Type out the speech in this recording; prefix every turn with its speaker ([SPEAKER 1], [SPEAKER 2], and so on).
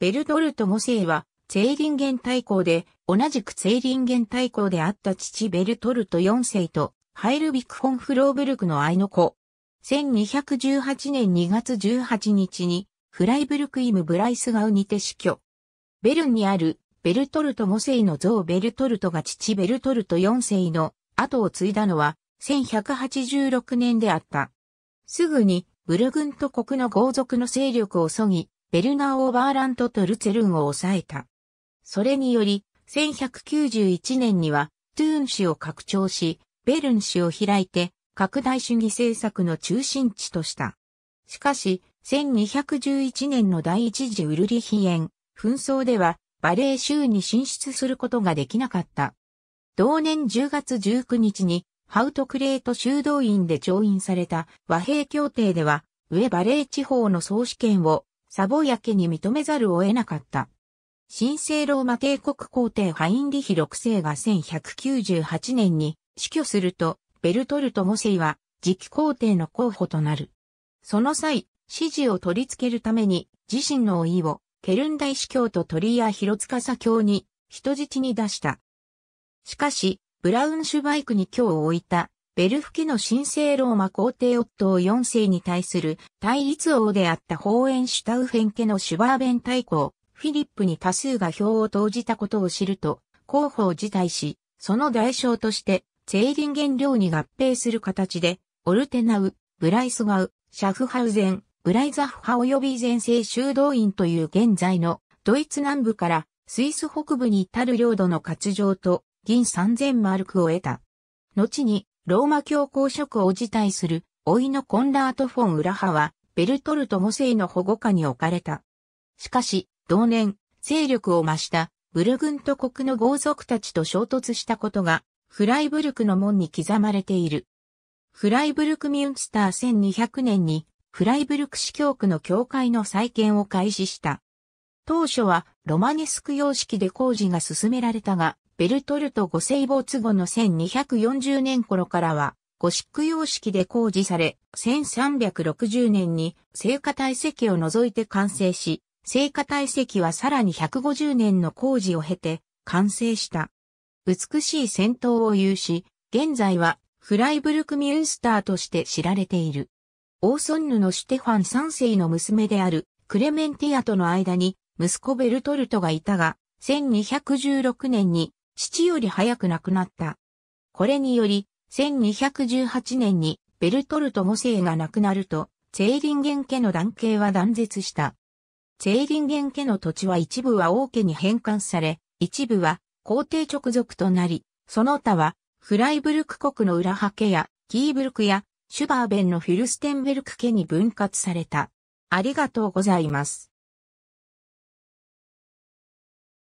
[SPEAKER 1] ベルトルト5世は、ツェーリンゲン大公で、同じくツェーリンゲン大公であった父ベルトルト4世と、ハイルビク・フォン・フローブルクの愛の子。1218年2月18日に、フライブルクイム・ブライスガウにて死去。ベルンにある、ベルトルト5世の像ベルトルトが父ベルトルト4世の後を継いだのは、1186年であった。すぐに、ブルグント国の豪族の勢力をそぎ、ベルナー・オーバーラントとルツェルンを抑えた。それにより、1191年には、トゥーン市を拡張し、ベルン市を開いて、拡大主義政策の中心地とした。しかし、1211年の第一次ウルリヒエン、紛争では、バレー州に進出することができなかった。同年10月19日に、ハウトクレート修道院で調印された和平協定では、上バレー地方の総主権をサボや家に認めざるを得なかった。神聖ローマ帝国皇帝ハインリヒ六世が1198年に死去すると、ベルトルト・モセイは次期皇帝の候補となる。その際、支持を取り付けるために自身の老いをケルン大司教と鳥屋広司教に人質に出した。しかし、ブラウンシュバイクに今日を置いたベルフ家の神聖ローマ皇帝夫を四4世に対する対立王であったホーエンシュタウフェン家のシュバーベン大公、フィリップに多数が票を投じたことを知ると、候補を辞退し、その代償として、税林原料に合併する形で、オルテナウ、ブライスガウ、シャフハウゼン、ブライザフ派及び前世修道院という現在のドイツ南部からスイス北部に至る領土の割譲と銀3000マルクを得た。後にローマ教皇職を辞退する、老いのコンラート・フォン・ウラハは、ベルトルト5世の保護下に置かれた。しかし、同年、勢力を増した、ブルグント国の豪族たちと衝突したことが、フライブルクの門に刻まれている。フライブルク・ミュンスター1200年に、フライブルク市教区の教会の再建を開始した。当初はロマネスク様式で工事が進められたが、ベルトルト5世没後の1240年頃からは、ゴシック様式で工事され、1360年に聖火体積を除いて完成し、聖火体積はさらに150年の工事を経て完成した。美しい戦闘を有し、現在はフライブルクミュンスターとして知られている。オーソンヌのシュテファン3世の娘であるクレメンティアとの間に息子ベルトルトがいたが、1216年に父より早く亡くなった。これにより、1218年にベルトルト5世が亡くなると、ツェーリンゲン家の男系は断絶した。ツェーリンゲン家の土地は一部は王家に返還され、一部は皇帝直属となり、その他はフライブルク国の裏ハ家やキーブルクやシュバーベンのフィルステンベルク家に分割された。ありがとうございます。